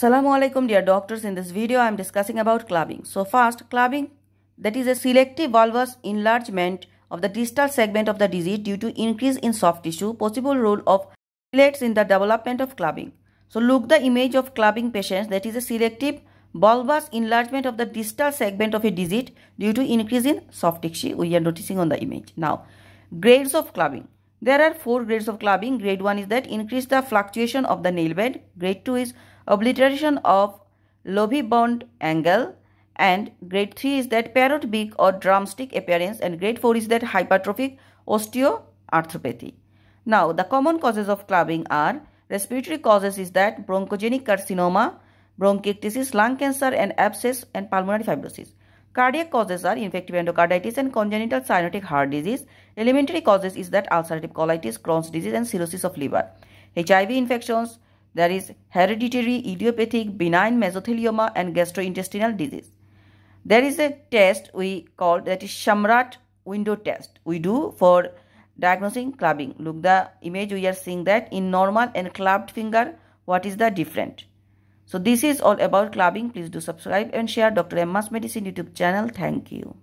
Assalamu alaikum dear doctors in this video I am discussing about clubbing. So first clubbing that is a selective valvus enlargement of the distal segment of the disease due to increase in soft tissue possible role of platelets in the development of clubbing. So look the image of clubbing patients that is a selective bulbous enlargement of the distal segment of a disease due to increase in soft tissue we are noticing on the image. Now grades of clubbing. There are four grades of clubbing. Grade 1 is that increase the fluctuation of the nail bed. Grade 2 is obliteration of lobby-bond angle and grade 3 is that parrot beak or drumstick appearance and grade 4 is that hypertrophic osteoarthropathy. Now the common causes of clubbing are respiratory causes is that bronchogenic carcinoma, bronchiectasis, lung cancer and abscess and pulmonary fibrosis. Cardiac causes are infective endocarditis and congenital cyanotic heart disease. Elementary causes is that ulcerative colitis, Crohn's disease and cirrhosis of liver. HIV infections, there is hereditary idiopathic benign mesothelioma and gastrointestinal disease. There is a test we call that is Shamrat window test. We do for diagnosing clubbing. Look the image we are seeing that in normal and clubbed finger what is the different. So this is all about clubbing. Please do subscribe and share Dr. Emma's Medicine YouTube channel. Thank you.